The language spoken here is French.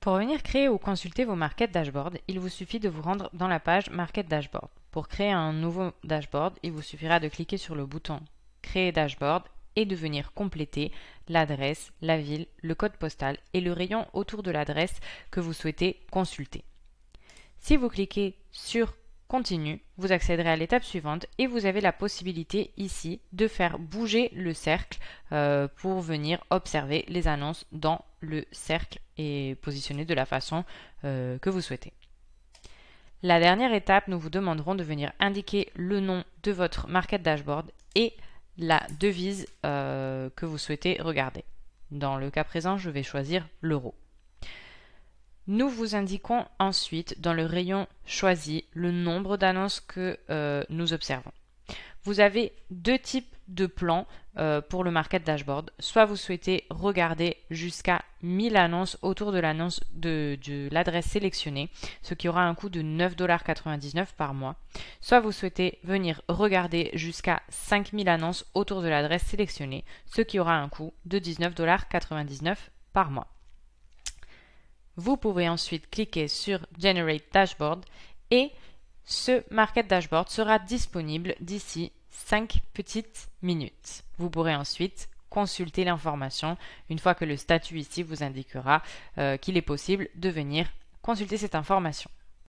Pour venir créer ou consulter vos Market Dashboard, il vous suffit de vous rendre dans la page Market Dashboard. Pour créer un nouveau dashboard, il vous suffira de cliquer sur le bouton Créer dashboard et de venir compléter l'adresse, la ville, le code postal et le rayon autour de l'adresse que vous souhaitez consulter. Si vous cliquez sur continue, vous accéderez à l'étape suivante et vous avez la possibilité ici de faire bouger le cercle euh, pour venir observer les annonces dans le cercle et positionner de la façon euh, que vous souhaitez. La dernière étape, nous vous demanderons de venir indiquer le nom de votre market dashboard et la devise euh, que vous souhaitez regarder. Dans le cas présent, je vais choisir l'euro. Nous vous indiquons ensuite dans le rayon choisi le nombre d'annonces que euh, nous observons. Vous avez deux types de plans euh, pour le Market Dashboard. Soit vous souhaitez regarder jusqu'à 1000 annonces autour de l'annonce de, de l'adresse sélectionnée, ce qui aura un coût de 9,99$ par mois. Soit vous souhaitez venir regarder jusqu'à 5000 annonces autour de l'adresse sélectionnée, ce qui aura un coût de 19,99$ par mois. Vous pouvez ensuite cliquer sur Generate Dashboard et ce Market Dashboard sera disponible d'ici 5 petites minutes. Vous pourrez ensuite consulter l'information une fois que le statut ici vous indiquera euh, qu'il est possible de venir consulter cette information.